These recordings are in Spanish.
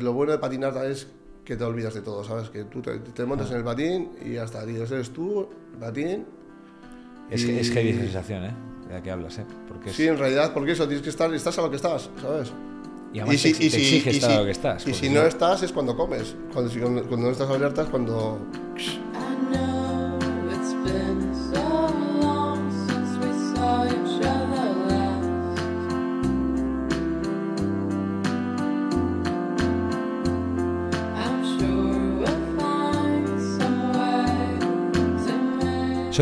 Lo bueno de patinar es que te olvidas de todo, ¿sabes? Que tú te, montas ah. en el patín y hasta tío, eres tú, patín. Es, que, hay sensación, ¿eh? De la hablas, ¿eh? Sí, en realidad, porque eso, tienes que estar, estás a lo que estás, ¿sabes? Y además si, te, a lo que estás. Y si no, estás es cuando comes. Cuando, cuando no estás abierta es cuando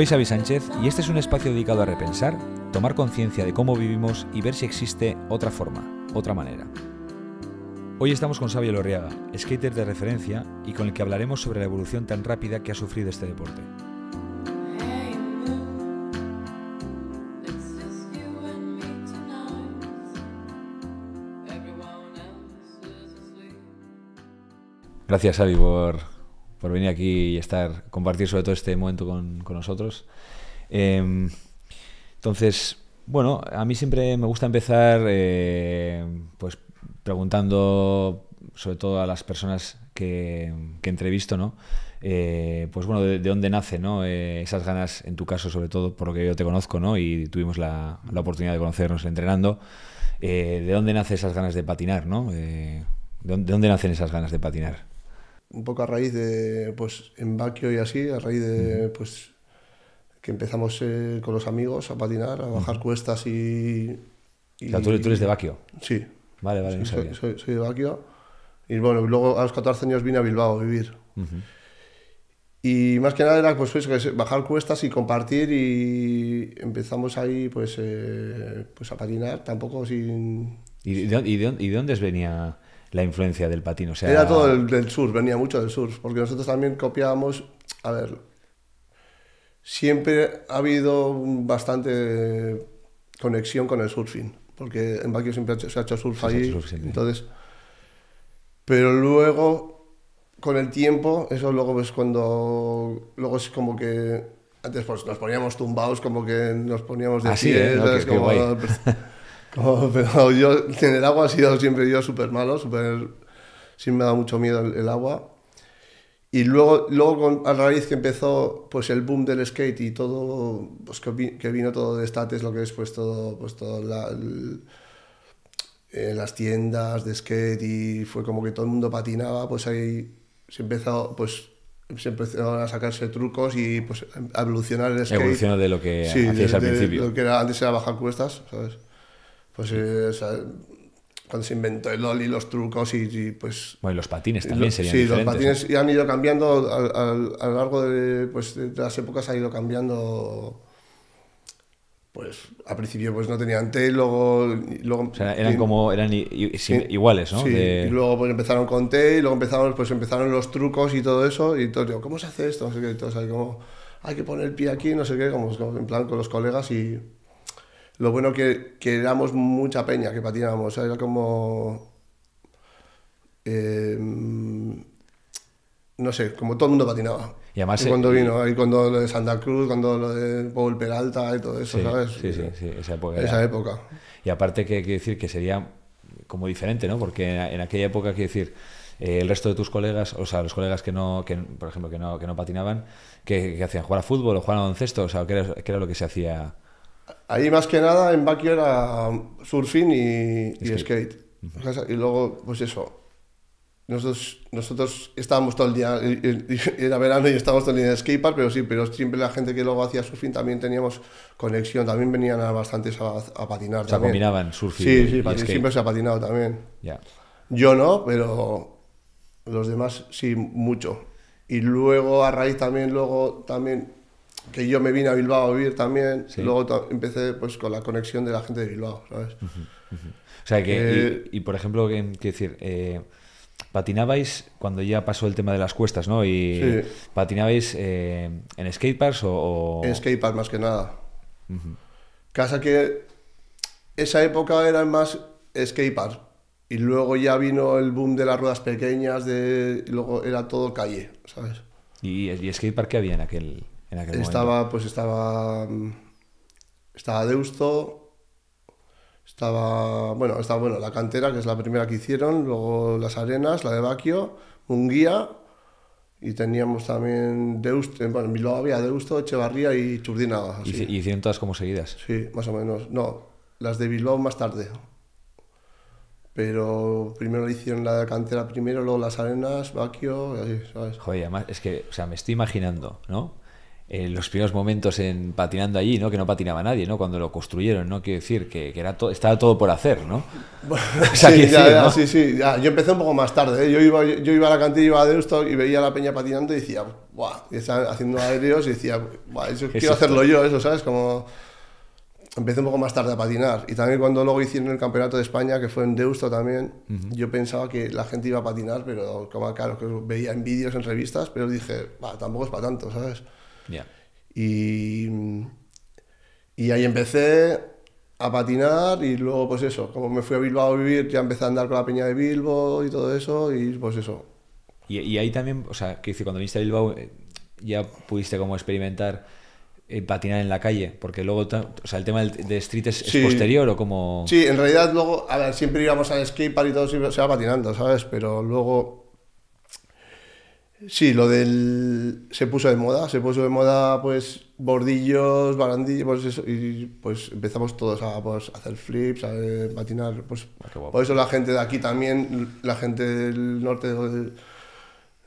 Soy Xavi Sánchez y este es un espacio dedicado a repensar, tomar conciencia de cómo vivimos y ver si existe otra forma, otra manera. Hoy estamos con Xavi Lorriaga, skater de referencia y con el que hablaremos sobre la evolución tan rápida que ha sufrido este deporte. Gracias, Xavi, por, por venir aquí y estar, compartir sobre todo este momento con, nosotros. Em, entonces, bueno, a mí siempre me gusta empezar eh, pues preguntando sobre todo a las personas que, entrevisto, ¿no? Eh, pues bueno, de, dónde nacen eh, esas ganas, en tu caso, sobre todo, por lo que yo te conozco, ¿no? Y tuvimos la, oportunidad de conocernos entrenando. ¿De dónde nace esas ganas de patinar, ¿no? ¿De dónde nacen esas ganas de patinar? un poco a raíz de, pues en Baquio y así, a raíz de, pues que empezamos eh, con los amigos a patinar, a bajar cuestas y... y tú, eres de Baquio. Sí. Vale, vale. Sí, soy, de Baquio. Y bueno, luego a los 14 años vine a Bilbao a vivir. Y más que nada era pues bajar cuestas y compartir y empezamos ahí pues, eh, pues a patinar, tampoco sin... ¿Y y de dónde venía la influencia del patín. sea, Era todo del sur, venía mucho del surf, porque nosotros también copiábamos, a ver, siempre ha habido bastante conexión con el surfing, porque en Baquio siempre se ha hecho surf ahí, entonces, pero luego con el tiempo, eso luego es cuando, luego es como que antes pues, nos poníamos tumbados, como que nos poníamos de Así, ah, pie, ¿eh? Oh, pero yo tener el agua ha sido siempre yo súper malo, súper... Siempre me da mucho miedo el, agua. Y luego, luego a raíz que empezó pues, el boom del skate y todo, pues, que, vino todo de states, lo que es pues todo, pues, todo eh, las tiendas de skate y fue como que todo el mundo patinaba, pues ahí se empezó, pues se empezaron a sacarse trucos y pues a evolucionar el skate. de lo que Lo que era, antes era bajar cuestas, ¿sabes? pues, eh, cuando se inventó el y los trucos y, pues... Bueno, y los patines también serían Sí, los patines y han ido cambiando a, lo largo de, pues, de, las épocas, ha ido cambiando... Pues a principio pues no tenían té, luego... luego o sea, eran como, eran iguales, ¿no? Sí, y luego pues empezaron con té y luego empezaron, pues, empezaron los trucos y todo eso y todo, digo, ¿cómo se hace esto? No sé qué, todo, como, hay que poner el pie aquí, no sé qué, como en plan con los colegas y lo bueno que, que éramos mucha peña que patinábamos, era como... Em, no sé, como todo el mundo patinaba. Y además... cuando eh, vino, ahí, cuando lo de Santa Cruz, cuando lo de Paul Peralta y todo eso, ¿sabes? Sí, sí, sí, esa época. Y aparte que, que decir que sería como diferente, ¿no? Porque en, aquella época, que decir, eh, el resto de tus colegas, o sea, los colegas que no, que, por ejemplo, que no, que no patinaban, que, hacían jugar a fútbol o jugar a baloncesto, o sea, qué era lo que se hacía Ahí más que nada en Bakker era surfing y, y skate. Y luego, pues eso. Nosotros, nosotros estábamos todo el día, era verano y estábamos todo el día de skatepark, pero sí, pero siempre la gente que luego hacía surfing también teníamos conexión, también venían a bastantes a, a patinar. O también. combinaban surfing sí, sí, y siempre se ha patinado también. Yo no, pero los demás sí, mucho. Y luego, a raíz también, luego también que yo me vine a Bilbao a vivir también. luego empecé pues con la conexión de la gente de Bilbao, ¿sabes? O sea que, y, eh, por ejemplo, quiero decir, eh, patinabais cuando ya pasó el tema de las cuestas, ¿no? Y patinabais eh, en skateparks o, o, En skateparks más que nada. Casa que esa época era más skateparks. Y luego ya vino el boom de las ruedas pequeñas, de... luego era todo calle, ¿sabes? ¿Y, y skatepark qué había en aquel...? estaba, Pues estaba, mm, estaba Deusto, estaba, bueno, estaba bueno, la cantera, que es la primera que hicieron, luego las arenas, la de Baquio, Munguía, y teníamos también Deusto, eh, bueno, en Bilbao había Deusto, Echevarría y Churdina. ¿Y, hicieron todas como seguidas? Sí, más o menos. No, las de Bilbao más tarde. Pero primero hicieron la cantera primero, luego las arenas, Baquio, y ¿sabes? Joder, es que, o sea, me estoy imaginando, ¿no? en eh, los primeros momentos en patinando allí, ¿no? Que no patinaba nadie, ¿no? Cuando lo construyeron, ¿no? Quiero decir, que, que era estaba todo por hacer, ¿no? sí, sí, sí, Yo empecé un poco más tarde, ¿eh? yo, iba, yo iba a la cantilla, iba a Deusto y veía a la peña patinando y decía, ¡buah! haciendo aéreos y decía, ¡buah! Eso, quiero hacerlo yo, eso, ¿sabes? Como empecé un poco más tarde a patinar. Y también cuando luego hicieron el Campeonato de España, que fue en Deusto también, yo pensaba que la gente iba a patinar, pero como claro, que veía en vídeos, en revistas, pero dije, bah, tampoco es para tanto, ¿sabes? Y, y ahí empecé a patinar y luego pues eso, como me fui a Bilbao a vivir, ya empecé a andar con la peña de Bilbo y todo eso y pues eso. Y, ahí también, o sea, que cuando viniste a Bilbao eh, ya pudiste como experimentar eh, patinar en la calle, porque luego, o sea, el tema de street es, posterior o como... Sí, en realidad luego, siempre íbamos a skatepark y todo, siempre se va patinando, ¿sabes? Pero luego Sí, lo del... se puso de moda, se puso de moda pues bordillos, barandillos, pues eso, y pues empezamos todos a, pues, hacer flips, a eh, patinar, pues ah, por eso la gente de aquí también, la gente del norte de,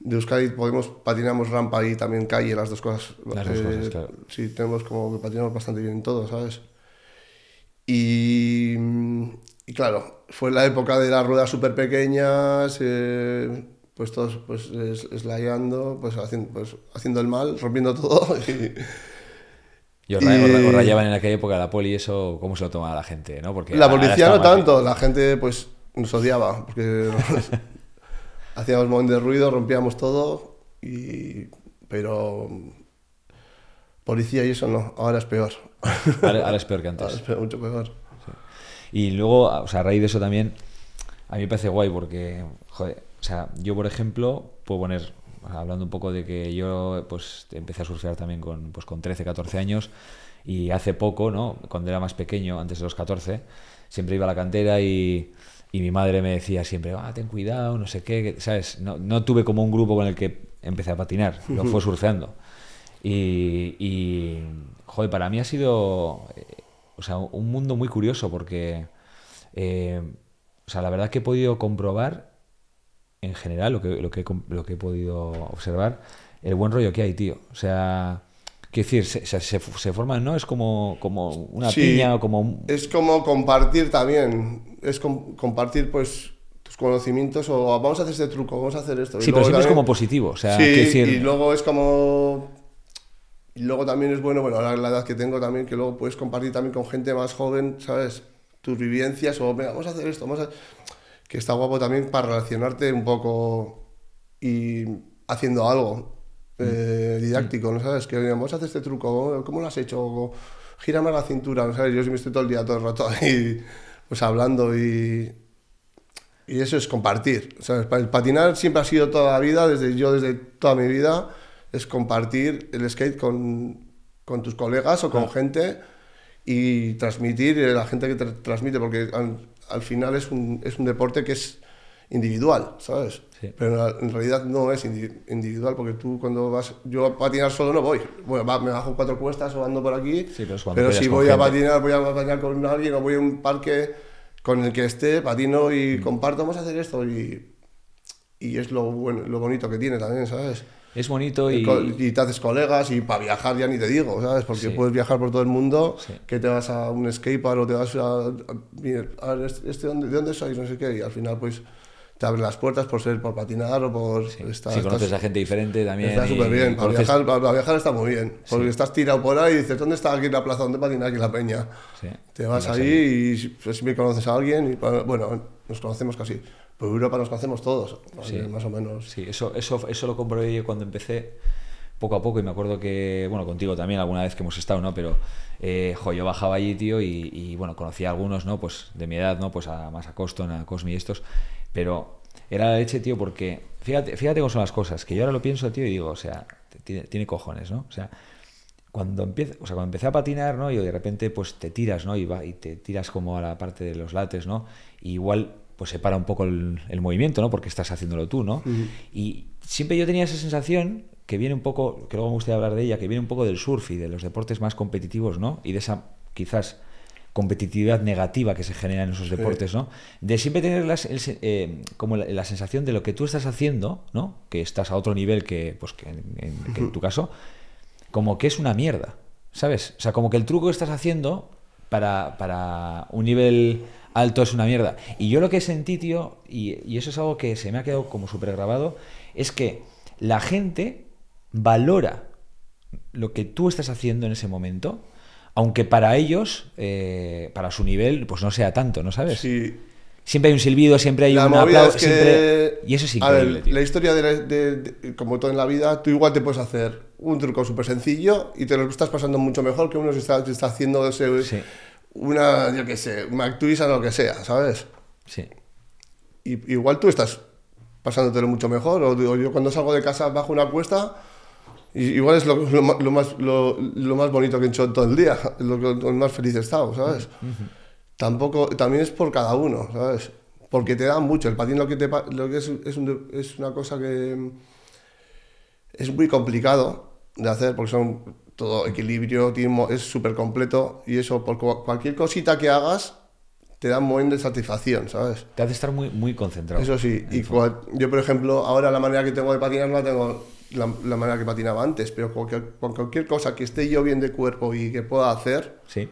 Euskadi, podemos, patinamos rampa y también calle, las dos cosas. Eh, sí, tenemos como que patinamos bastante bien todos, todo, ¿sabes? Y, y claro, fue la época de las ruedas súper pequeñas, eh, pues todos pues slayando, pues haciendo, pues haciendo el mal, rompiendo todo y... Y os, rayaban en aquella época la poli eso, ¿cómo se lo tomaba la gente? ¿no? Porque la policía no tanto, la gente pues nos odiaba, porque hacíamos un montón de ruido, rompíamos todo, y... pero policía y eso no, ahora es peor. Ahora, es peor que antes. Ahora es peor, mucho peor. Y luego, o sea, a raíz de eso también, a mí me parece guay porque, joder, o sea, yo, por ejemplo, puedo poner, hablando un poco de que yo pues, empecé a surfear también con, 13, pues, 14 años y hace poco, ¿no? cuando era más pequeño, antes de los 14, siempre iba a la cantera y, y mi madre me decía siempre, ah, ten cuidado, no sé qué, ¿sabes? No, tuve como un grupo con el que empecé a patinar, lo fue surfeando. Y, y, joder, para mí ha sido, eh, un mundo muy curioso porque, eh, sea, la verdad que he podido comprobar en general, lo que, lo, que, lo que he podido observar, el buen rollo que hay, tío. O sea, qué decir, se, se, forman, ¿no? Es como, como una piña o como... Es como compartir también, es compartir pues tus conocimientos o vamos a hacer este truco, vamos a hacer esto. Sí, pero siempre es como positivo, o sea, sí, y luego es como... Y luego también es bueno, bueno, ahora la edad que tengo también, que luego puedes compartir también con gente más joven, ¿sabes? Tus vivencias o, vamos a hacer esto, vamos a que está guapo también para relacionarte un poco y haciendo algo mm. eh, didáctico, mm. ¿no sabes? Que vamos a este truco, ¿cómo lo has hecho? gírame la cintura, ¿no sabes? Yo siempre estoy todo el día, todo el rato ahí, pues hablando y... Y eso es compartir, ¿sabes? El patinar siempre ha sido toda la vida, desde yo, desde toda mi vida, es compartir el skate con, con tus colegas o con ah. gente y transmitir eh, la gente que te transmite, porque al final es un, es un deporte que es individual, ¿sabes? Pero en realidad no es individual, porque tú cuando vas, yo a patinar solo no voy. Bueno, me bajo cuatro cuestas o ando por aquí, pero, si voy a patinar, voy a patinar con alguien o voy a un parque con el que esté, patino y mm. comparto, vamos a hacer esto y y es lo, bueno, lo bonito que tiene también, ¿sabes? Es bonito y... y te haces colegas y para viajar ya ni te digo, ¿sabes? Porque puedes viajar por todo el mundo, que te vas a un skatepark o te vas a... a, a ¿este, este, ¿dónde, ¿De dónde sois? No sé qué. Y al final pues te abren las puertas por ser por patinar o por si conoces a gente diferente también está súper bien para, viajar, viajar, está muy bien porque estás tirado por ahí y dices dónde está aquí la plaza dónde patinar aquí la peña te vas ahí y pues, si me conoces a alguien y bueno nos conocemos casi por pues Europa nos conocemos todos, más o menos. Sí, eso, eso, eso lo comprobé yo cuando empecé poco a poco y me acuerdo que, bueno, contigo también alguna vez que hemos estado, ¿no? Pero, eh, jo, yo bajaba allí, tío, y, bueno, conocía a algunos, ¿no? Pues de mi edad, ¿no? Pues a, más a Coston, a Cosmi y estos, pero era la leche, tío, porque, fíjate, fíjate cómo son las cosas, que yo ahora lo pienso, tío, y digo, o sea, tiene, cojones, ¿no? O sea, cuando, empieza, o sea, cuando empecé a patinar, ¿no? Y de repente, pues te tiras, ¿no? Y, va, y te tiras como a la parte de los lates, ¿no? Y igual pues separa un poco el, movimiento, ¿no? Porque estás haciéndolo tú, ¿no? Y siempre yo tenía esa sensación que viene un poco, que luego me gustaría hablar de ella, que viene un poco del surf y de los deportes más competitivos, ¿no? Y de esa quizás competitividad negativa que se genera en esos deportes, ¿no? De siempre tener eh, como la, sensación de lo que tú estás haciendo, ¿no? Que estás a otro nivel que, pues, en, tu caso, como que es una mierda, ¿sabes? O sea, como que el truco que estás haciendo para, para un nivel alto es una mierda. Y yo lo que sentí, tío, y, eso es algo que se me ha quedado como súper grabado, es que la gente valora lo que tú estás haciendo en ese momento, aunque para ellos, eh, para su nivel, pues no sea tanto, ¿no sabes? Sí. Siempre hay un silbido, siempre hay un aplauso. siempre... Y eso sí increíble. La historia de, como todo en la vida, tú igual te puedes hacer un truco súper sencillo y te lo estás pasando mucho mejor que uno se está, haciendo ese, sí una, yo qué sé, una o lo que sea, ¿sabes? Sí. igual tú estás pasándotelo mucho mejor, o, yo cuando salgo de casa bajo una cuesta, igual es lo, más, lo, más bonito que he hecho todo el día, lo, más feliz he estado, ¿sabes? Tampoco, también es por cada uno, ¿sabes? Porque te da mucho, el patín lo que, lo es, es una cosa que mm, es muy complicado de hacer, porque son todo equilibrio, es súper completo y eso, por cualquier cosita que hagas, te da un buen de satisfacción, ¿sabes? Te hace estar muy, muy concentrado. Eso sí, y yo por ejemplo, ahora la manera que tengo de patinar no la tengo la, manera que patinaba antes, pero con cualquier, cosa que esté yo bien de cuerpo y que pueda hacer, sí.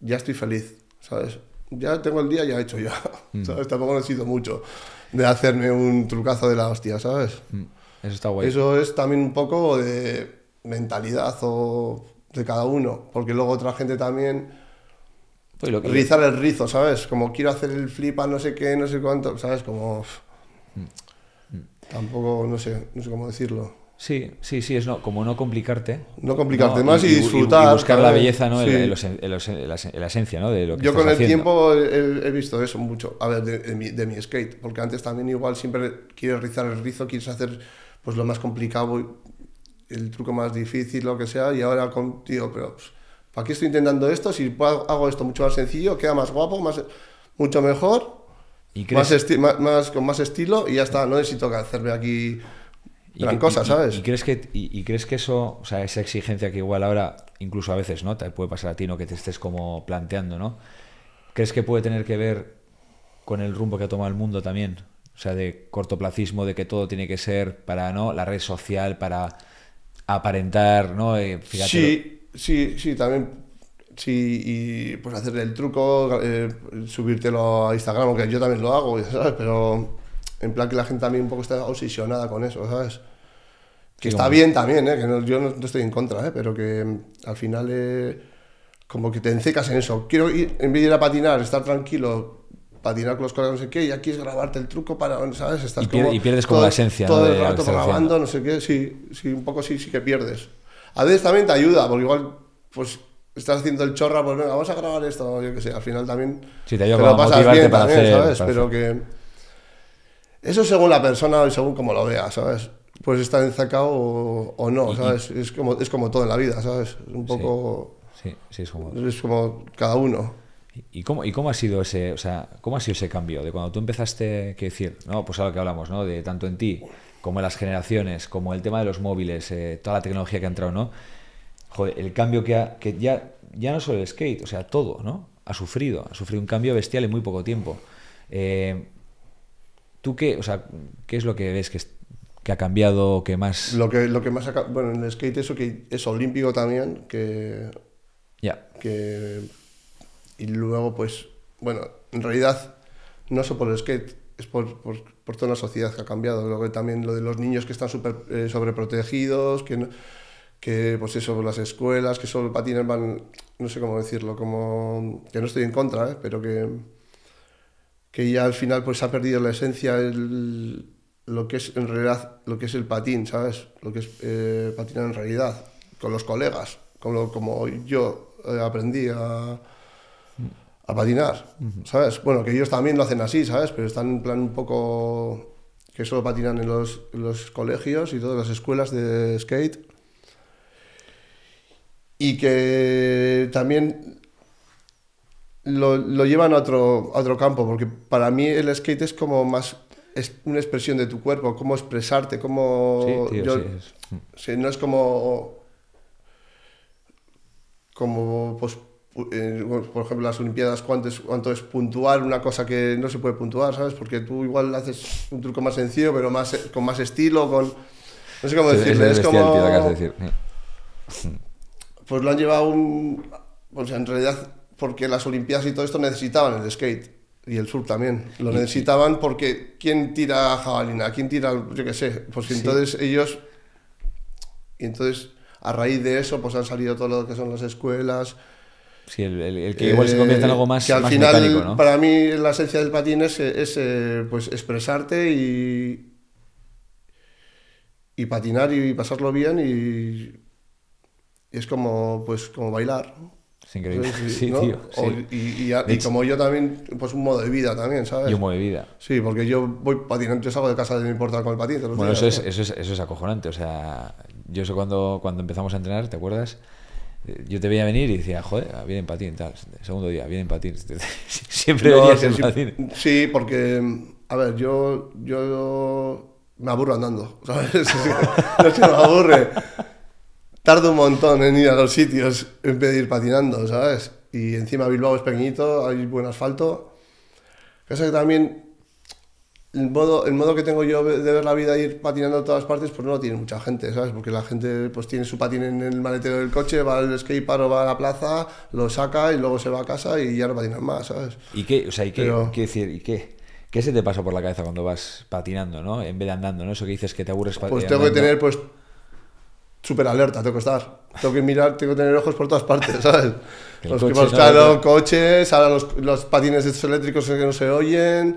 ya estoy feliz, ¿sabes? Ya tengo el día ya hecho ya, mm. ¿sabes? Tampoco necesito mucho de hacerme un trucazo de la hostia, ¿sabes? Mm. Eso está guay. Eso es también un poco de mentalidad o de cada uno, porque luego otra gente también pues rizar el rizo, ¿sabes? Como quiero hacer el flip a no sé qué, no sé cuánto, ¿sabes? Como... Mm, mm. Tampoco, no sé, no sé cómo decirlo. Sí, sí, sí, es no, como no complicarte. No complicarte más y, disfrutar. buscar la belleza, ¿no? la esencia, ¿no? De lo que Yo con el tiempo he, visto eso mucho. A ver, de, mi, de, mi, skate. Porque antes también igual siempre quieres rizar el rizo, quieres hacer pues lo más complicado el truco más difícil, lo que sea, y ahora contigo, pero pues, ¿para qué estoy intentando esto? Si hago esto mucho más sencillo, queda más guapo, más, mucho mejor, ¿Y más, con más estilo, y ya está, no necesito hacerme aquí gran cosa, ¿sabes? Y, crees que, crees que eso, o sea, esa exigencia que igual ahora, incluso a veces, ¿no? Te puede pasar a ti, no que te estés como planteando, ¿no? ¿Crees que puede tener que ver con el rumbo que ha tomado el mundo también? O sea, de cortoplacismo, de que todo tiene que ser para, ¿no? La red social, para aparentar, ¿no? Eh, sí, sí, sí, también. Sí, y pues hacerle el truco, eh, subírtelo a Instagram, que yo también lo hago, ¿sabes? Pero en plan que la gente también un poco está obsesionada con eso, ¿sabes? Que está bien también, ¿eh? que yo no, estoy en contra, ¿eh? pero que mm, al final eh, como que te encecas en eso. Quiero ir, en vez de ir a patinar, estar tranquilo, patinar con los colegas, no sé qué, y aquí es grabarte el truco para, ¿sabes? Estás y, pierdes, como, y pierdes como la esencia. Todo el rato grabando, no sé qué, sí, sí, un poco sí, sí que pierdes. A veces también te ayuda, porque igual, pues estás haciendo el chorra, pues venga, vamos a grabar esto, yo qué sé, al final también sí, te, ayuda lo pasas bien para hacer, ¿sabes? Pero que... Eso según la persona y según cómo lo veas, ¿sabes? Pues está enzacado o, o no, ¿sabes? Es, como, es como todo en la vida, ¿sabes? Un poco... Sí, sí, sí es como... Es como cada uno. ¿Y cómo, ¿Y cómo ha sido ese, o sea, cómo ha sido ese cambio? De cuando tú empezaste, que decir, no, pues ahora que hablamos, ¿no? De tanto en ti, como en las generaciones, como el tema de los móviles, eh, toda la tecnología que ha entrado, ¿no? Joder, el cambio que, ha, que ya, ya no solo el skate, o sea, todo, ¿no? Ha sufrido, ha sufrido un cambio bestial en muy poco tiempo. Eh, ¿Tú qué, o sea, qué es lo que ves que, que ha cambiado, que más... Lo que, lo que más ha, Bueno, en el skate eso que es olímpico también, que... Ya. Que y luego, pues, bueno, en realidad no solo por el skate, es por, por, toda la sociedad que ha cambiado. Luego también lo de los niños que están super, eh, sobreprotegidos, que, que pues eso, las escuelas, que solo patines van, no sé cómo decirlo, como que no estoy en contra, ¿eh? pero que, que ya al final pues ha perdido la esencia, el, lo que es en realidad, lo que es el patín, ¿sabes? Lo que es eh, patinar en realidad, con los colegas, como, como yo aprendí a a patinar, ¿sabes? Bueno, que ellos también lo hacen así, ¿sabes? Pero están en plan un poco que solo patinan en los, colegios y todas las escuelas de skate. Y que también lo, llevan a otro, otro campo, porque para mí el skate es como más es una expresión de tu cuerpo, cómo expresarte, cómo... Sí, sí, no es como... Como pues, eh, por ejemplo, las Olimpiadas, ¿cuánto es, cuánto es puntuar una cosa que no se puede puntuar, ¿sabes? Porque tú igual haces un truco más sencillo, pero más, con más estilo, con... No sé cómo decirlo, es, como... Pues lo han llevado un... O sea, en realidad, porque las Olimpiadas y todo esto necesitaban el skate. Y el sur también. Lo necesitaban porque ¿quién tira jabalina? ¿Quién tira, yo qué sé? Pues entonces ellos... Y entonces, a raíz de eso, pues han salido todo lo que son las escuelas, Sí, el, que igual se convierte en eh, algo más. Que al final, para mí, la esencia del patín es, eh, pues, expresarte y, y patinar y pasarlo bien y es como pues como bailar es increíble sí, tío y, como yo también pues un modo de vida también sabes y un modo de vida sí porque yo voy patinando yo salgo de casa de mi con el patín bueno eso, es, eso es, eso es acojonante o sea yo sé cuando cuando empezamos a entrenar te acuerdas eh, yo te veía venir y decía, joder, ah, viene en patín, tal. Segundo día, viene en patín. Siempre venías en sí, patín. Sí, porque, a ver, yo, yo me aburro andando, ¿sabes? no se me aburre. Tardo un montón en ir a los sitios en vez de ir patinando, ¿sabes? Y encima Bilbao es pequeñito, hay buen asfalto. Pasa que también el modo, el modo que tengo yo de ver la vida ir patinando a todas partes, pues no lo tiene mucha gente, ¿sabes? Porque la gente pues tiene su patín en el maletero del coche, va al skatepark o va a la plaza, lo saca y luego se va a casa y ya no patinan más, ¿sabes? ¿Y qué? O sea, ¿y qué? qué? ¿Qué se te pasa por la cabeza cuando vas patinando, no? En vez de andando, ¿no? Eso que dices que te aburres patinando. Pues tengo que tener, pues, súper alerta, tengo que estar. Tengo que mirar, tengo que tener ojos por todas partes, ¿sabes? los que hemos no, en coches, ahora los, los patines eléctricos que no se oyen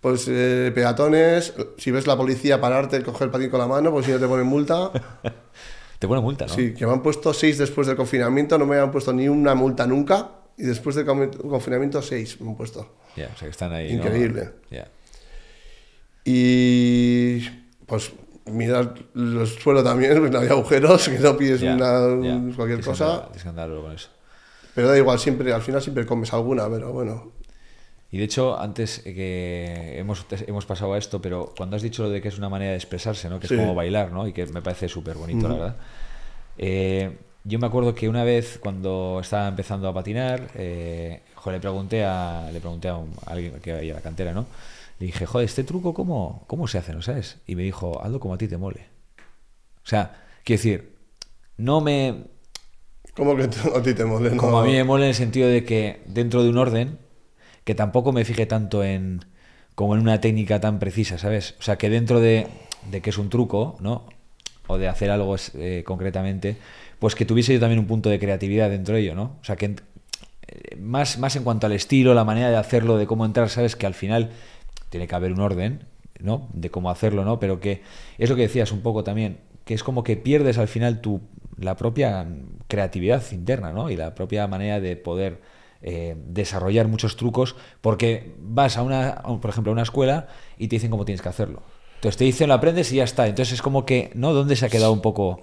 pues eh, peatones, si ves la policía pararte, coger el patín con la mano, pues si no te ponen multa. te ponen multa, ¿no? Sí, que me han puesto seis después del confinamiento, no me han puesto ni una multa nunca, y después del confinamiento seis me han puesto. Ya, o sea que están ahí. Increíble. Y pues mirar los suelo también, pues no había agujeros, que no pides cualquier cosa. Pero da igual, siempre, al final siempre comes alguna, pero bueno, y de hecho, antes eh, que hemos, hemos pasado a esto, pero cuando has dicho lo de que es una manera de expresarse, ¿no? Que es como bailar, ¿no? Y que me parece súper bonito, la verdad. Eh, yo me acuerdo que una vez cuando estaba empezando a patinar, eh, le pregunté a, le pregunté a, alguien que iba a la cantera, ¿no? Le dije, joder, ¿este truco cómo, cómo se hace, no sabes? Y me dijo, hazlo como a ti te mole. O sea, quiero decir, no me... ¿Cómo que a ti te mole, Como a mí me mole en el sentido de que dentro de un orden que tampoco me fijé tanto en como en una técnica tan precisa, ¿sabes? O sea, que dentro de, de que es un truco, ¿no? O de hacer algo eh, concretamente, pues que tuviese yo también un punto de creatividad dentro de ello, ¿no? O sea, que eh, más, más en cuanto al estilo, la manera de hacerlo, de cómo entrar, ¿sabes? Que al final tiene que haber un orden, ¿no? De cómo hacerlo, ¿no? Pero que es lo que decías un poco también, que es como que pierdes al final tu, la propia creatividad interna, ¿no? Y la propia manera de poder eh, desarrollar muchos trucos porque vas a una, por ejemplo, a una escuela y te dicen cómo tienes que hacerlo. Entonces te dicen, lo aprendes y ya está. Entonces es como que, ¿no? ¿Dónde se ha quedado un poco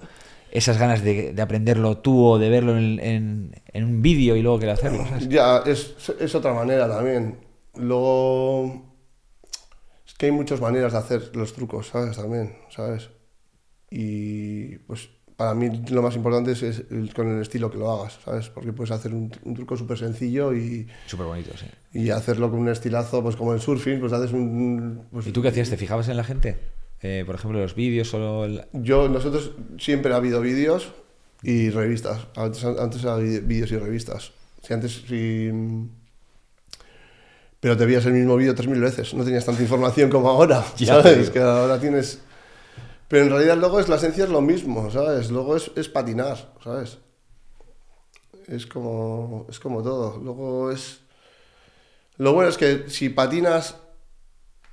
esas ganas de, aprenderlo tú o de verlo en, un vídeo y luego querer hacerlo? Ya, es, otra manera también. Luego es que hay muchas maneras de hacer los trucos, ¿sabes? También, ¿sabes? Y pues para mí lo más importante es, con el estilo que lo hagas, ¿sabes? Porque puedes hacer un, truco súper sencillo y... Súper bonito, sí. Y hacerlo con un estilazo, pues como en surfing, pues haces un... Pues ¿Y tú qué hacías? ¿Te fijabas en la gente? Eh, por ejemplo, los vídeos, o El... Yo, nosotros siempre ha habido vídeos y revistas. Antes, antes vídeos y revistas. Si antes... pero te veías el mismo vídeo mil veces, no tenías tanta información como ahora. ¿sabes? Ya, Que ahora tienes pero en realidad luego es la esencia es lo mismo, ¿sabes? Luego es, patinar, ¿sabes? Es como, es como todo. Luego es... Lo bueno es que si patinas,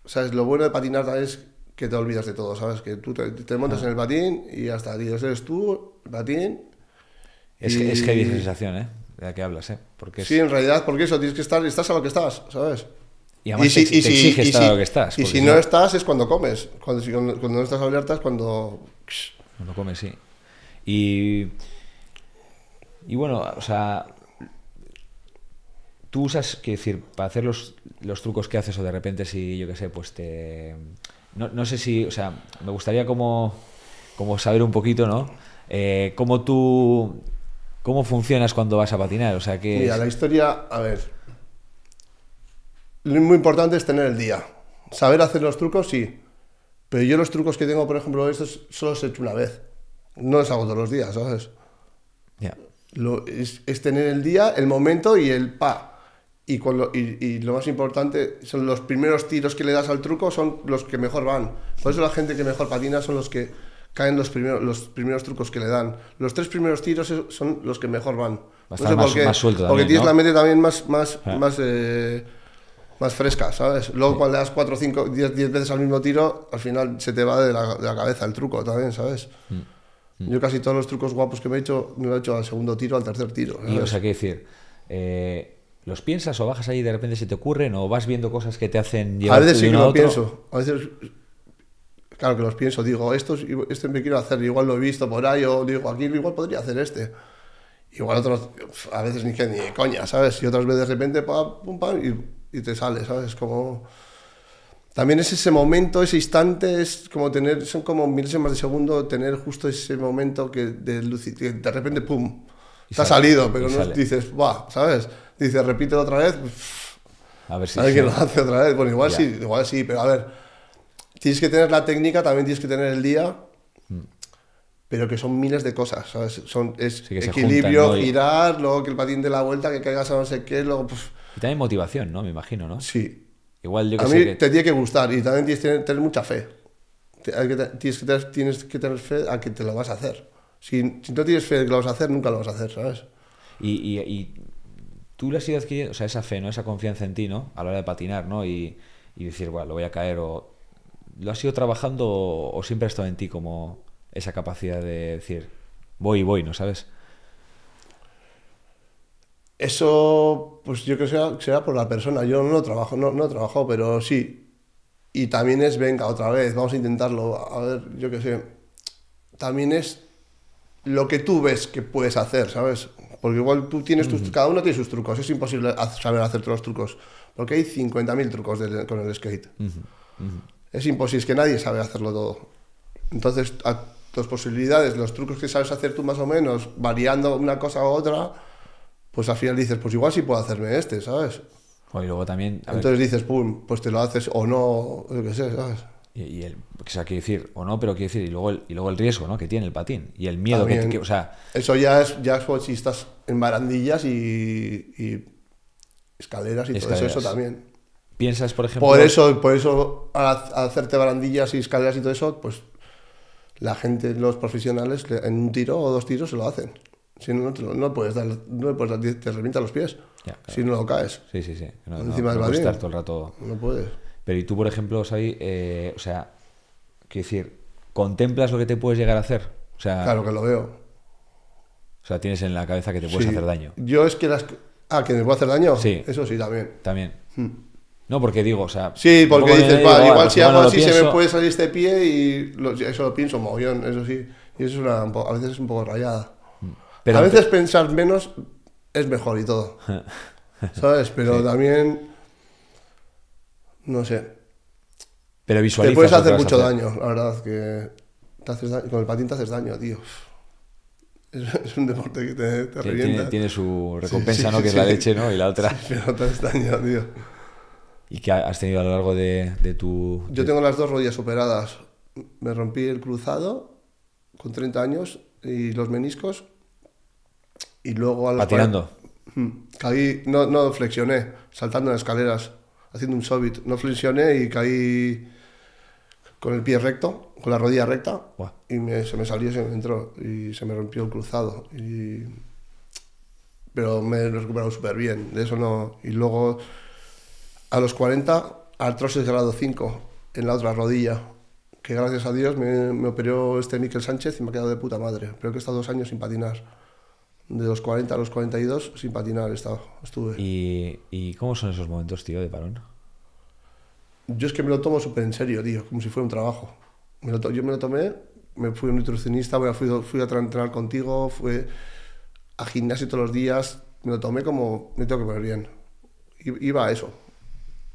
¿sabes? Lo bueno de patinar es que te olvidas de todo, ¿sabes? Que tú te, montas ah. en el patín y hasta, tío, eres tú, patín. Es, que, es hay sensación, ¿eh? De la que hablas, ¿eh? Porque Sí, en realidad, porque eso, tienes que estar, estás a lo que estás, ¿sabes? Y además si, te, si, que estás. Y si no, estás es cuando comes. Cuando, no estás alerta es cuando... Cuando comes, sí. Y, y bueno, o sea, tú usas, quiero decir, para hacer los, trucos que haces o de repente si, yo qué sé, pues te... No, sé si, o sea, me gustaría como, como saber un poquito, ¿no? Eh, ¿Cómo tú... ¿Cómo funcionas cuando vas a patinar? O sea, que... Mira, la historia, a ver, lo muy importante es tener el día. Saber hacer los trucos, sí. Pero yo los trucos que tengo, por ejemplo, estos solo los he hecho una vez. No los hago todos los días, ¿sabes? Lo, es, tener el día, el momento y el pa. Y, cuando, y, lo más importante son los primeros tiros que le das al truco son los que mejor van. Por eso la gente que mejor patina son los que caen los primeros, los primeros trucos que le dan. Los tres primeros tiros son los que mejor van. más, porque tienes la mente también más, más, ah. más eh, más fresca, ¿sabes? Luego cuando le das 4, 5, 10, 10 veces al mismo tiro, al final se te va de la, cabeza el truco también, ¿sabes? Mm, mm. Yo casi todos los trucos guapos que me he hecho, me lo he hecho al segundo tiro, al tercer tiro. Y, o sea, qué decir, eh, ¿los piensas o bajas ahí de repente se te ocurren o vas viendo cosas que te hacen llevar A veces sí que lo pienso, a veces... Claro que los pienso, digo, esto, este me quiero hacer, igual lo he visto por ahí, o digo, aquí igual podría hacer este. Igual otros, a veces ni que ni coña, ¿sabes? Y otras veces de repente, pum, y y te sale, ¿sabes? Como... También es ese momento, ese instante, es como tener, son como milésimas de segundo, tener justo ese momento que de, de repente, ¡pum! te ha salido, pero no dices, ¡buah! ¿Sabes? Dices, repítelo otra vez, a ver si... A lo hace otra vez. Bueno, igual sí, igual sí, pero a ver, tienes que tener la técnica, también tienes que tener el día, mm. pero que son miles de cosas, ¿sabes? Son, es equilibrio, girar, luego que el patín de la vuelta, que caigas a no sé qué, luego... Pues, y también motivación, ¿no? Me imagino, ¿no? Sí. Igual yo que A te tiene que gustar y también tienes que tener, mucha fe. Tienes que, tener, que tener fe a que te lo vas a hacer. Si, si no tienes fe de que lo vas a hacer, nunca lo vas a hacer, ¿sabes? Y, y, tú le has ido adquiriendo, o sea, esa fe, ¿no? Esa confianza en ti, ¿no? A la hora de patinar, ¿no? Y, y decir, bueno, lo voy a caer o... ¿Lo has ido trabajando o, o siempre ha estado en ti como esa capacidad de decir, voy y voy, ¿no sabes? Eso, pues yo creo que será, por la persona. Yo no trabajo, no, no trabajo, pero sí. Y también es, venga, otra vez, vamos a intentarlo. A ver, yo qué sé. También es lo que tú ves que puedes hacer, ¿sabes? Porque igual tú tienes tus... Cada uno tiene sus trucos. Es imposible saber hacer todos los trucos. Porque hay 50.000 trucos con el skate. Es imposible. Es que nadie sabe hacerlo todo. Entonces, a tus posibilidades, los trucos que sabes hacer tú más o menos, variando una cosa u otra pues al final dices, pues igual sí puedo hacerme este, ¿sabes? y luego también... Entonces dices, pum, pues te lo haces o no, lo que sé, ¿sabes? Y, el, o sea, decir, o no, pero quiero decir, y luego el, y luego el riesgo ¿no? que tiene el patín y el miedo que, o sea... Eso ya es, ya es pues, si estás en barandillas y, escaleras y todo eso, también. ¿Piensas, por ejemplo? Por eso, por eso hacerte barandillas y escaleras y todo eso, pues la gente, los profesionales, en un tiro o dos tiros se lo hacen. Si no, no, puedes dar, te revienta los pies. Si no lo caes. Sí, sí, sí. encima no puedes estar todo el rato. No puedes. Pero y tú, por ejemplo, Xavi, eh, o sea, quiero decir, ¿contemplas lo que te puedes llegar a hacer? O sea, claro que lo veo. O sea, tienes en la cabeza que te puedes hacer daño. Yo es que las... Ah, que me puedo hacer daño. Sí. Eso sí, también. También. Hmm. No, porque digo, o sea... Sí, porque dices, igual si hago así se me puede salir este pie y lo, eso lo pienso mogollón, eso sí. Y eso es una, a veces es un poco rayada a veces pensar menos es mejor y todo. ¿Sabes? Pero también. No sé. Pero visualmente. Te puedes hacer mucho daño, la verdad. Que con el patín te haces daño, tío. Es, un deporte que te, revienta. Tiene, su recompensa, ¿no? que es la leche, ¿no? Y la otra. pero te haces daño, tío. ¿Y qué has tenido a lo largo de, tu.? Yo tengo las dos rodillas operadas. Me rompí el cruzado con 30 años y los meniscos y luego al Patinando. Mm, caí, no, no flexioné, saltando en escaleras, haciendo un sobit. No flexioné y caí con el pie recto, con la rodilla recta, y se me salió, se me entró, y se me rompió el cruzado. Pero me he recuperado súper bien, de eso no. Y luego, a los 40, artrosis grado 5 en la otra rodilla, que gracias a Dios me, operó este Miquel Sánchez y me ha quedado de puta madre. Creo que he estado dos años sin patinar de los 40 a los 42 sin patinar estaba, estuve. ¿Y, ¿Y, cómo son esos momentos, tío, de parón? Yo es que me lo tomo súper en serio, tío, como si fuera un trabajo. yo me lo tomé, me fui un nutricionista, fui, fui a entrenar contigo, fui a gimnasio todos los días, me lo tomé como me tengo que poner bien. Iba a eso.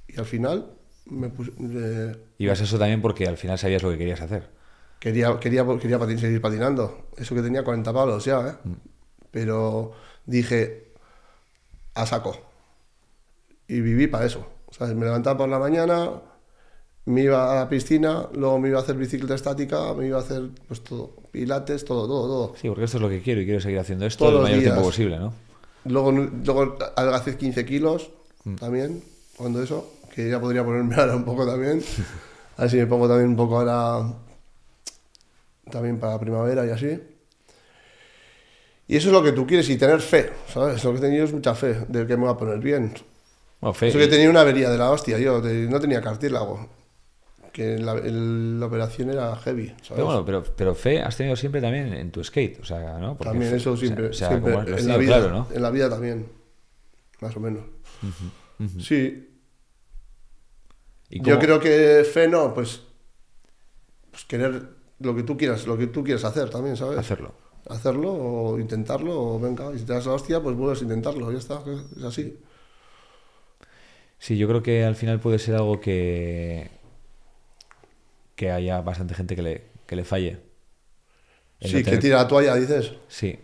Y al final me puse... Eh, Ibas a eso también porque al final sabías lo que querías hacer. Quería, quería, quería seguir patinando. Eso que tenía 40 palos ya, ¿eh? Mm. Pero dije, a saco. Y viví para eso. me levantaba por la mañana, me iba a la piscina, luego me iba a hacer bicicleta estática, me iba a hacer pues, pilates, todo, todo, todo. Sí, porque esto es lo que quiero y quiero seguir haciendo esto todo el mayor tiempo posible, ¿no? Luego, luego adelgacé 15 kilos mm. también, cuando eso, que ya podría ponerme ahora un poco también. Así me pongo también un poco ahora, también para primavera y así. Y eso es lo que tú quieres y tener fe, ¿sabes? Lo que he tenido es mucha fe de que me va a poner bien. Oh, fe, eso que tenía una avería de la hostia, yo no tenía cartílago. Que la, operación era heavy, ¿sabes? Pero bueno, pero, fe has tenido siempre también en tu skate, o sea, ¿no? también eso siempre, o sea, en la vida, En la vida también, más o menos. Sí. yo creo que fe no, pues, pues, querer lo que tú quieras, lo que tú quieras hacer también, ¿sabes? Hacerlo hacerlo o intentarlo, o venga, si te das la hostia, pues vuelves a intentarlo, ya está, es así. Sí, yo creo que al final puede ser algo que, que haya bastante gente que le, le falle. sí, que tira la toalla, dices. Sí.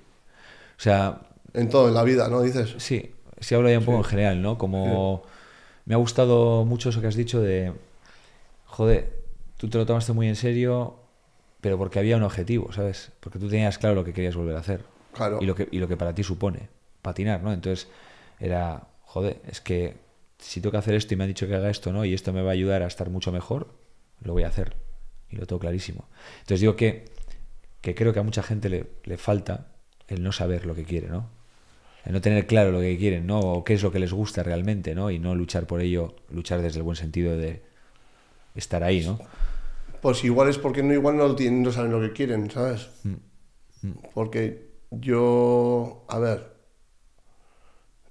O sea... En todo, en la vida, ¿no? Dices. Sí, si hablo ya un poco en general, ¿no? Como me ha gustado mucho eso que has dicho de, joder, tú te lo tomaste muy en serio, pero porque había un objetivo, ¿sabes? Porque tú tenías claro lo que querías volver a hacer. Claro. Y lo que, y lo que para ti supone patinar, ¿no? Entonces era, joder, es que si tengo que hacer esto y me han dicho que haga esto, ¿no? Y esto me va a ayudar a estar mucho mejor, lo voy a hacer. Y lo tengo clarísimo. Entonces digo que, creo que a mucha gente le, le falta el no saber lo que quiere, ¿no? El no tener claro lo que quieren, ¿no? O qué es lo que les gusta realmente, ¿no? Y no luchar por ello, luchar desde el buen sentido de estar ahí, ¿no? pues igual es porque no, igual no, tienen, saben lo que quieren, ¿sabes? Mm, mm. Porque yo, a ver,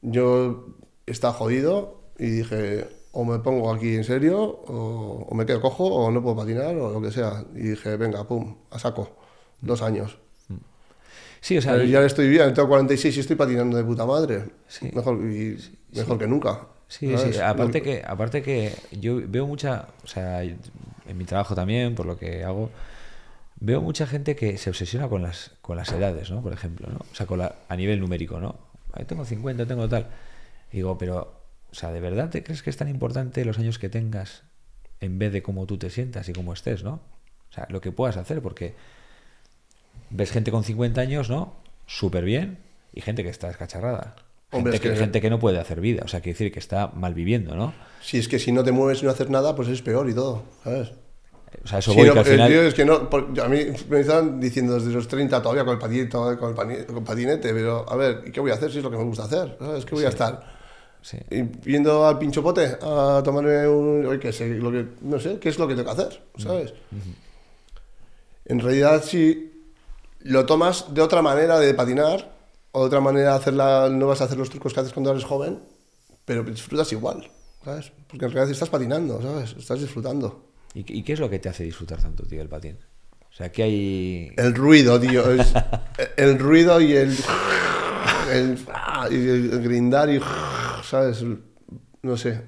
yo estaba jodido y dije, o me pongo aquí en serio, o, me quedo cojo, o no puedo patinar, o lo que sea. Y dije, venga, pum, a saco, mm. dos años. Sí, o sea, ya estoy bien, tengo 46 y estoy patinando de puta madre. mejor y, mejor que nunca. Sí, sí. Aparte que, aparte que yo veo mucha, o sea, en mi trabajo también, por lo que hago, veo mucha gente que se obsesiona con las, con las edades, ¿no? Por ejemplo, ¿no? O sea, a nivel numérico, ¿no? tengo 50, tengo tal. digo, pero, o sea, ¿de verdad te crees que es tan importante los años que tengas en vez de cómo tú te sientas y cómo estés, ¿no? O sea, lo que puedas hacer, porque ves gente con 50 años, ¿no? Súper bien, y gente que está descacharrada gente, es que, gente que no puede hacer vida, o sea, quiere decir que está mal viviendo, ¿no? Si es que si no te mueves y no haces nada, pues es peor y todo, ¿sabes? O sea, eso voy que al eh, final... es que no, a mí me estaban diciendo desde los 30 todavía con el, con el, patinete, pero a ver, ¿qué voy a hacer si es lo que me gusta hacer? ¿Sabes? que voy a estar? yendo al pincho pote a tomarme un... ¿qué sé, no sé, ¿qué es lo que tengo que hacer? Mm, ¿Sabes? En realidad, si lo tomas de otra manera de patinar, otra manera de hacerla, no vas a hacer los trucos que haces cuando eres joven, pero disfrutas igual, ¿sabes? Porque en realidad estás patinando, ¿sabes? Estás disfrutando. ¿Y, qué es lo que te hace disfrutar tanto, tío, el patín? O sea, ¿qué hay... El ruido, tío. Es, el ruido y el... El, y el grindar y... ¿Sabes? No sé.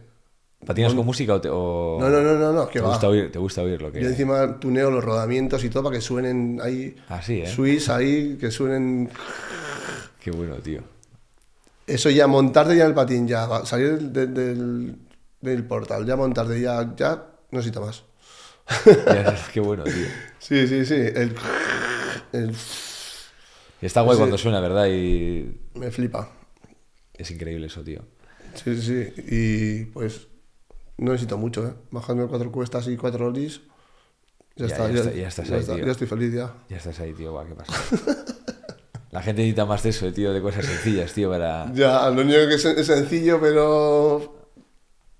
¿Patinas con música o, te, No, no, no, no, ¿Te, Gusta oír, te gusta lo que... Yo encima tuneo los rodamientos y todo para que suenen ahí... Así, ah, ¿eh? Swiss ahí, que suenen... Qué bueno, tío. Eso ya, montarte ya en el patín, ya, salir del, portal, ya montarte ya, ya, no necesito más. Ya, qué bueno, tío. Sí, sí, sí. Está guay cuando suena, ¿verdad? Y... Me flipa. Es increíble eso, tío. Sí, sí. Y pues no necesito mucho, ¿eh? Bajando cuatro cuestas y cuatro olis. Ya, está, ya, estás ahí, Ya estoy feliz, ya. Ya estás ahí, tío. qué pasa. La gente necesita más de eso, tío, de cosas sencillas, tío, para... Ya, lo único que es, sencillo, pero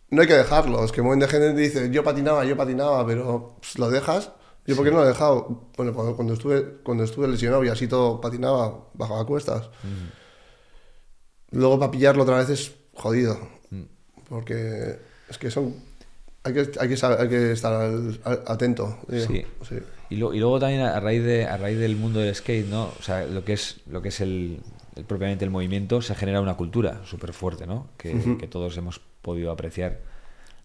no hay que dejarlo. Es que un de gente dice, yo patinaba, yo patinaba, pero pues, lo dejas. Yo, ¿por qué no lo he dejado? Bueno, cuando estuve, cuando estuve lesionado y así todo patinaba, bajaba cuestas. Mm. Luego para pillarlo otra vez es jodido. Mm. Porque es que son hay que, hay que, estar atento. Sí. Y, luego también a raíz, de, a raíz del mundo del skate, ¿no? O sea, lo que es, lo que es el, propiamente el movimiento, se genera una cultura súper fuerte, ¿no? Que, todos hemos podido apreciar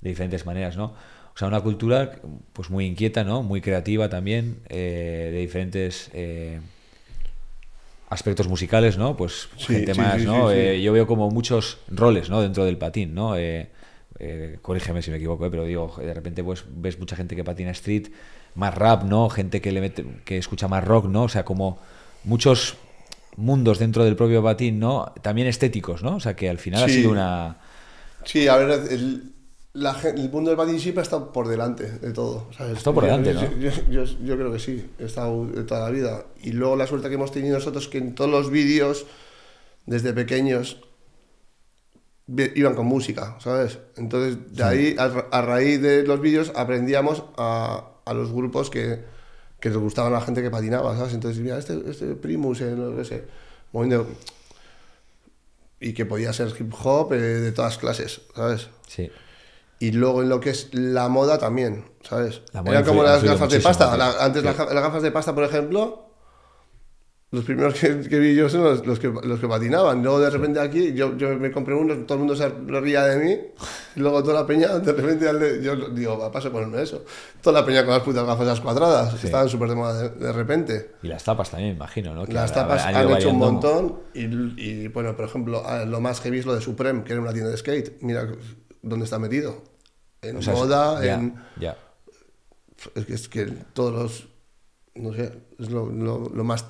de diferentes maneras, ¿no? O sea, una cultura pues muy inquieta, ¿no? Muy creativa también, eh, de diferentes... Eh, aspectos musicales, ¿no? Pues ¿no? Eh, yo veo como muchos roles, ¿no? Dentro del patín, ¿no? eh, corrígeme si me equivoco, eh, pero digo, de repente pues, ves mucha gente que patina street, más rap, ¿no? Gente que, le que escucha más rock, ¿no? O sea, como muchos mundos dentro del propio patín, ¿no? También estéticos, ¿no? O sea, que al final ha sido una... Sí, a ver, el, mundo del patín siempre ha estado por delante de todo. por delante, yo, Yo, creo que sí, está estado toda la vida. Y luego la suerte que hemos tenido nosotros que en todos los vídeos, desde pequeños, iban con música, ¿sabes? Entonces, de ahí, a, raíz de los vídeos, aprendíamos a, a los grupos que, que, les gustaban a la gente que patinaba, ¿sabes? Entonces, mira, este, este Primus, eh, no sé, Y que podía ser hip hop eh, de todas clases, ¿sabes? Sí. Y luego en lo que es la moda también, ¿sabes? Era como las gafas de pasta. antes las gafas de pasta, por ejemplo, los primeros que, vi yo son los, que, los que patinaban. Luego de repente aquí, yo, yo me compré uno todo el mundo se ría de mí. Y luego toda la peña, de repente, yo digo, va, paso ponerme eso. Toda la peña con las putas gafas cuadradas, que estaban súper de moda de, repente. Y las tapas también, imagino, ¿no? las tapas han, hecho un montón. Y, y, bueno, por ejemplo, ah, lo más vi es lo de Supreme, que era una tienda de skate. Mira dónde está metido. En moda, en. Es que, todos los. No sé, es lo, lo más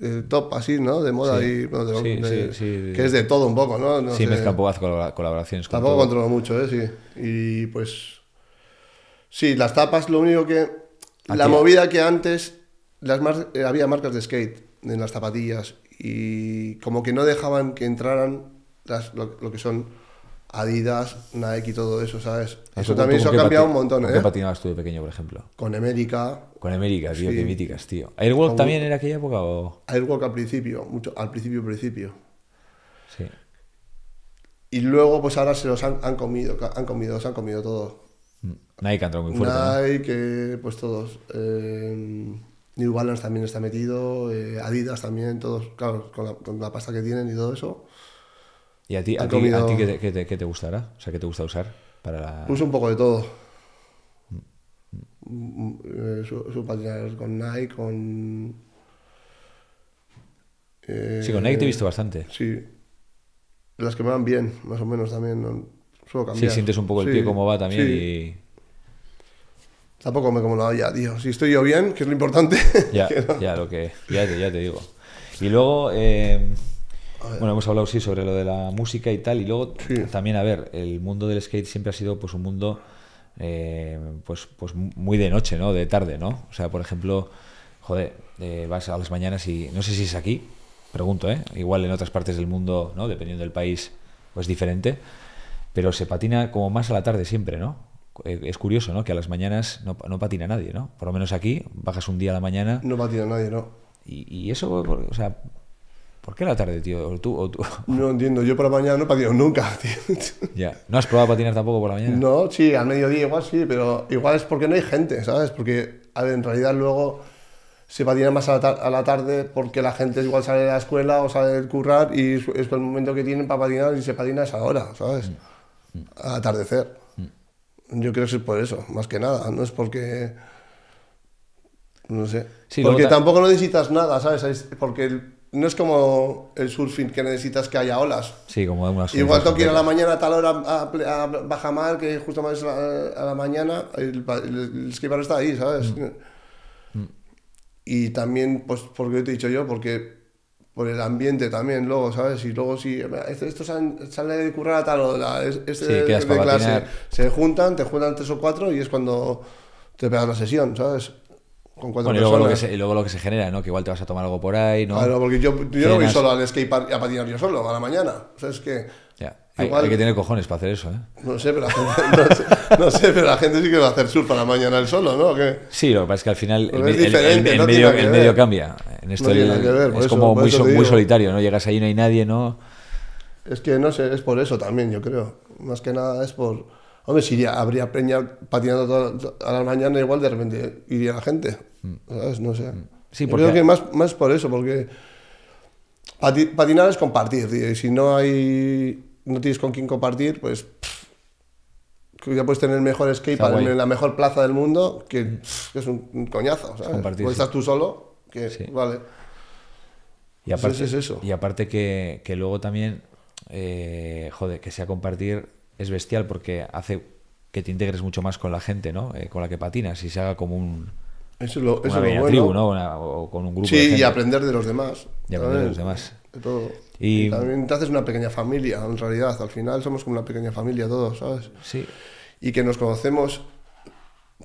eh, top así, ¿no? De moda que es de todo un poco, ¿no? no sí, me mezcla colaboración. colaboraciones. Tampoco controlo mucho, ¿eh? Sí. Y pues sí, las tapas, lo único que la movida que antes las eh, había marcas de skate en las zapatillas y como que no dejaban que entraran las, lo que son Adidas, Nike y todo eso, ¿sabes? Eso también se ha cambiado un montón, ¿eh? ¿Qué patinabas tú de pequeño, por ejemplo? Con América. Con América, tío, sí. qué míticas, tío. ¿Airwalk también era aquella época o...? Airwalk al principio, mucho, al principio, principio. Sí. Y luego, pues ahora se los han, comido, han comido, se han comido todo. Mm, Nike ha entrado muy fuerte. Nike, pues todos. Em, New Balance también está metido, eh, Adidas también, todos, claro, con la, con la pasta que tienen y todo eso. ¿Y a ti, a ti, qué, te, gustará? O sea, ¿qué te gusta usar para Uso un poco de todo. Mm, mm. Eh, su, con Nike, con... Eh, sí, con Nike te he visto bastante. Sí. Las que me van bien, más o menos también. Suelo Sí, sientes un poco el pie como va también y... Tampoco me como la ya, tío. Si estoy yo bien, que es lo importante. Ya, ya, lo que... Ya te, digo. Y luego... Eh, bueno, hemos hablado sí sobre lo de la música y tal, y luego también, a ver, el mundo del skate siempre ha sido pues un mundo eh, pues, pues muy de noche, ¿no? De tarde, ¿no? O sea, por ejemplo, joder, eh, vas a las mañanas y no sé si es aquí, pregunto, ¿eh? Igual en otras partes del mundo, ¿no? Dependiendo del país, pues diferente, pero se patina como más a la tarde siempre, ¿no? Eh, es curioso, ¿no? Que a las mañanas no, no, patina nadie, ¿no? Por lo menos aquí, bajas un día a la mañana. No patina nadie, ¿no? Y, y eso, o sea, ¿Por qué la tarde, tío? tú, o tú? No entiendo, yo por la mañana no patino nunca, tío. Ya. ¿No has probado patinar tampoco por la mañana? No, sí, al mediodía igual sí, pero igual es porque no hay gente, ¿sabes? Porque, en realidad luego se patina más a la, tarde porque la gente igual sale de la escuela o sale del currar y es, el momento que tienen para patinar y se patina esa hora, ¿sabes? Mm. Mm. atardecer. Mm. Yo creo que es por eso, más que nada. No es porque... No sé. porque tampoco no necesitas nada, ¿sabes? porque no es como el surfing que necesitas que haya olas. Sí, como unas Igual tú que a la mañana a tal hora a, mal que justo más eh, a, la mañana, el, el, está ahí, ¿sabes? Mm. Mm. Y también, pues, porque te he dicho yo, porque por el ambiente también, luego, ¿sabes? Y luego si este, esto sale de currar a tal hora, este de, clase, se juntan, te juntan tres o cuatro y es cuando te pegas la sesión, ¿sabes? con y luego, lo que se, genera, ¿no? Que igual te vas a tomar algo por ahí, ¿no? porque yo, yo no voy solo al skate a patinar yo solo a la mañana. O sea, es que... Hay, que tener cojones para hacer eso, ¿eh? No sé, pero la gente, pero la gente sí que va a hacer surf a la mañana el solo, ¿no? Sí, lo que pasa es que al final el, medio, cambia. En esto es como muy, muy solitario, ¿no? Llegas ahí y no hay nadie, ¿no? Es que no sé, es por eso también, yo creo. Más que nada es por Hombre, si ya habría peña patinando toda, a las mañanas, igual de repente iría la gente. Mm. No sé. Mm. Sí, porque... creo que más, más por eso, porque patinar es compartir, Y si no hay. no tienes con quién compartir, pues. ya puedes tener el mejor skate en la mejor plaza del mundo, que, mm. es un, coñazo, ¿sabes? o estás tú solo, que sí. vale. Y aparte, eso. Y aparte que, luego también, eh, joder, que sea compartir es bestial porque hace que te integres mucho más con la gente, ¿no? Eh, con la que patinas y se haga como un... Eso tribu, ¿no? o con un grupo. de gente. y aprender de los demás. Y aprender de los demás. De todo. Y... también te haces una pequeña familia, en realidad. Al final somos como una pequeña familia todos, ¿sabes? Sí. Y que nos conocemos,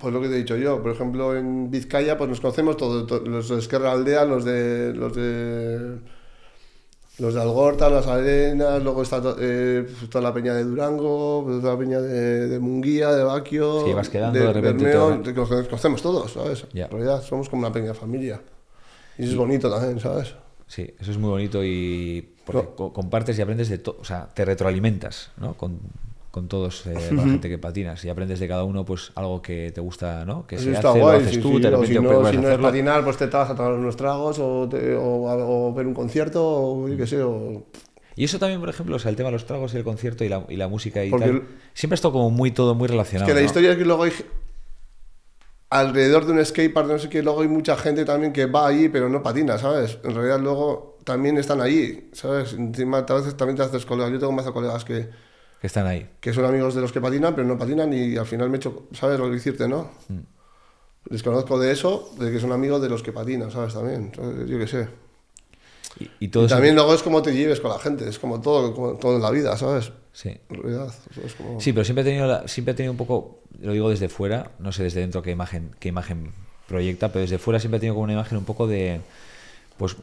pues lo que te he dicho yo, por ejemplo, en Vizcaya, pues nos conocemos todos, los de Esquerra Aldea, los de, los de los de Algorta, las Arenas, luego está eh, pues, toda la peña de Durango, pues, toda la peña de, Munguía, de Baquio, sí, vas quedando de, repente Bermeo, que conocemos todos, ¿sabes? En realidad somos como una pequeña familia. Y es bonito también, ¿sabes? Sí, eso es muy bonito y porque compartes y aprendes de todo, o sea, te retroalimentas, ¿no? con todos, eh, la gente que patinas. Y aprendes de cada uno pues algo que te gusta, ¿no? Que se haces tú, te si, no, si no es patinar, pues te vas a tomar unos tragos o, ver un concierto o yo qué sé, Y eso también, por ejemplo, o sea, el tema de los tragos y el concierto y la, música y tal. Siempre esto como muy todo muy relacionado. que la historia es que luego hay. Alrededor de un skatepark, no sé qué, luego hay mucha gente también que va allí, pero no patina, ¿sabes? En realidad, luego también están allí, ¿sabes? Encima, a veces también te haces colegas. Yo tengo más colegas que que están ahí. Que son amigos de los que patinan, pero no patinan y al final me echo ¿sabes lo que decirte, no? Mm. Desconozco de eso, de que son amigos de los que patinan, ¿sabes? También, yo qué sé. Y, todo también luego es como te lleves con la gente, es como todo, como todo en la vida, ¿sabes? Sí. Realidad, Sí, pero siempre he, tenido siempre he tenido un poco, lo digo desde fuera, no sé desde dentro qué imagen, qué imagen proyecta, pero desde fuera siempre he tenido como una imagen un poco de, pues,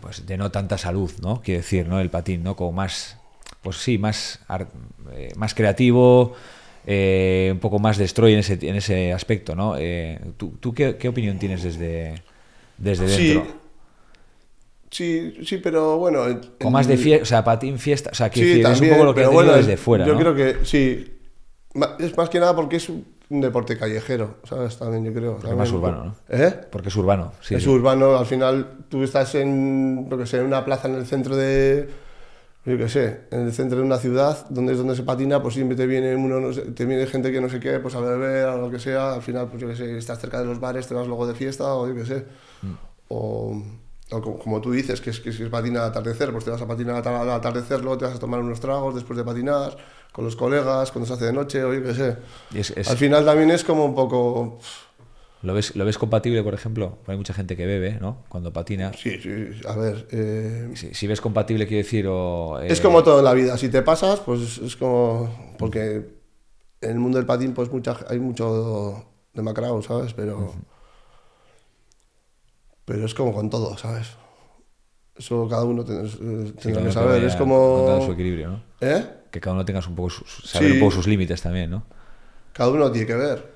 pues de no tanta salud, ¿no? Quiero decir, ¿no? El patín, ¿no? Como más pues sí, más, eh, más creativo, eh, un poco más destroy en ese, en ese aspecto, ¿no? Eh, ¿Tú, qué, opinión tienes desde, desde dentro? Sí, sí, pero bueno... o más de fiesta, o sea, patín fiesta, o sea, que es un poco lo que bueno, desde fuera, Yo creo que sí, es más que nada porque es un deporte callejero, ¿sabes? También yo creo. Es más urbano, ¿no? ¿Eh? Porque es urbano, sí. Es urbano, al final tú estás en, lo que sé, en una plaza en el centro de yo qué sé, en el centro de una ciudad, donde es donde se patina, pues siempre te viene uno, te viene gente que no sé qué, pues a beber, a lo que sea, al final, pues yo qué sé, estás cerca de los bares, te vas luego de fiesta, o yo qué sé, mm. o, como, tú dices, que es que si es patina al atardecer, pues te vas a patinar al atardecer, luego te vas a tomar unos tragos después de patinar, con los colegas, cuando se hace de noche, o yo qué sé. Al final también es como un poco... ¿Lo ves, ¿Lo ves compatible, por ejemplo? Hay mucha gente que bebe, ¿no? Cuando patina. Sí, sí, a ver. Eh, si, ves compatible, quiero decir. O, Es eh, como todo en la vida. Si te pasas, pues es como. Porque en el mundo del patín, pues mucha, hay mucho de macrao, ¿sabes? Pero. Pero es como con todo, ¿sabes? Eso cada uno Tiene eh, que saber. Es como. su equilibrio, ¿no? Que cada uno tenga un poco, un poco sus límites también, ¿no? Cada uno tiene que ver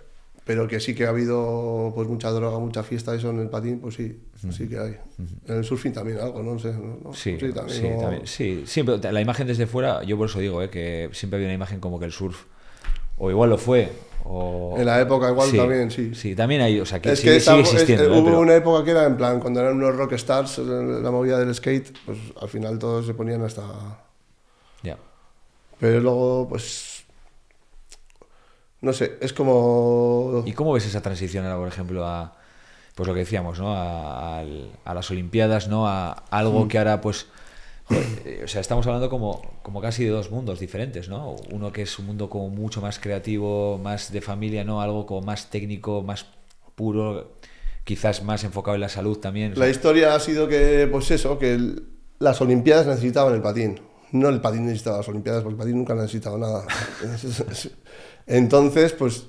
pero que sí que ha habido pues mucha droga, mucha fiesta, eso en el patín, pues sí, sí que hay. En el surfing también algo, no, sé. Sí, sí, también, sí, siempre la imagen desde fuera, yo por eso digo, ¿eh? que siempre había una imagen como que el surf, o igual lo fue, o... En la época igual también, sí. Sí, también hay, o sea, que, sigue, existiendo. ¿eh? Hubo una época que era en plan, cuando eran unos rockstars, eh, la movida del skate, pues al final todos se ponían hasta... Ya. Pero luego, pues no sé, es como... ¿Y cómo ves esa transición ahora, por ejemplo, a... Pues lo que decíamos, ¿no? A, las Olimpiadas, ¿no? A algo mm. que ahora, pues... Eh, o sea, estamos hablando como, como casi de dos mundos diferentes, ¿no? Uno que es un mundo como mucho más creativo, más de familia, ¿no? Algo como más técnico, más puro, quizás más enfocado en la salud también. La historia ha sido que, pues eso, que las Olimpiadas necesitaban el patín. No el patín necesitaba las Olimpiadas, porque el patín nunca ha necesitado nada. Entonces, pues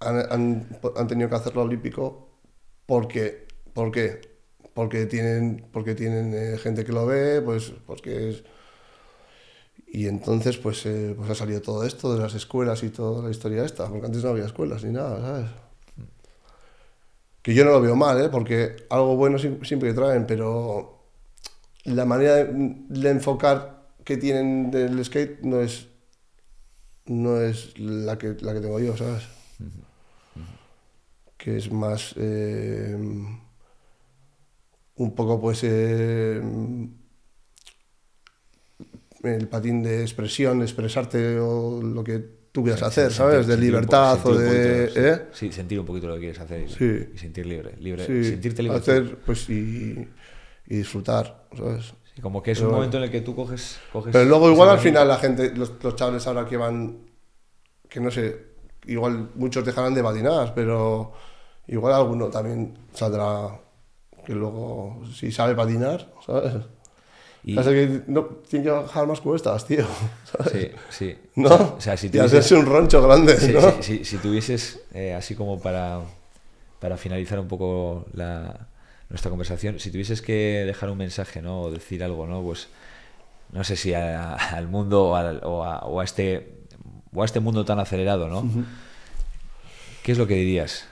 han, tenido que hacerlo olímpico porque, porque, porque tienen, porque tienen eh, gente que lo ve, pues porque es... Y entonces pues, eh, pues ha salido todo esto de las escuelas y toda la historia esta, porque antes no había escuelas ni nada, ¿sabes? Que yo no lo veo mal, ¿eh? porque algo bueno siempre traen, pero la manera de enfocar que tienen del skate no es no es la que, la que tengo yo, ¿sabes? Que es más eh, un poco pues eh, el patín de expresión, expresarte o lo que tú quieras hacer, ¿sabes? de libertad o de... ¿eh? Sí, sentir un poquito lo que quieres hacer y, sentir libre, libre sentirte libre. Hacer, pues, y disfrutar, ¿sabes? como que es un momento en el que tú coges. pero luego, igual al final, la gente, los, chavales ahora que van. Que no sé, igual muchos dejarán de patinar, pero igual alguno también saldrá. Que luego, si sabe patinar, ¿sabes? Y... que no, tiene que bajar más cuestas, tío. Sí, sí. ¿No? O sea, si tuvieses... un roncho grande, si tuvieses, eh, así como para, para finalizar un poco la, nuestra conversación, si tuvieses que dejar un mensaje, ¿no? O decir algo, ¿no? Pues no sé si al mundo o a, este este mundo tan acelerado, ¿no? ¿Qué es lo que dirías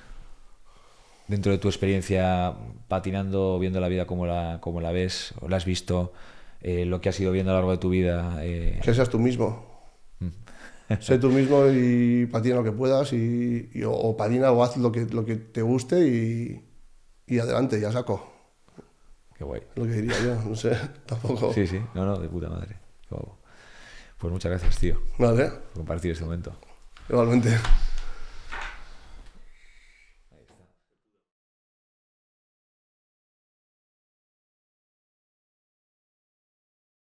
dentro de tu experiencia patinando, viendo la vida como la, como la ves, o la has visto, eh, lo que has ido viendo a lo largo de tu vida? Eh? Que seas tú mismo. Mm. sé tú mismo y patina lo que puedas y, o, patina o haz lo que, lo que te guste y, y adelante, ya saco. Qué guay. Lo que diría yo, no sé, tampoco. Sí, sí, no, no, de puta madre. Qué guapo. Pues muchas gracias, tío. Vale. Por compartir este momento. Igualmente.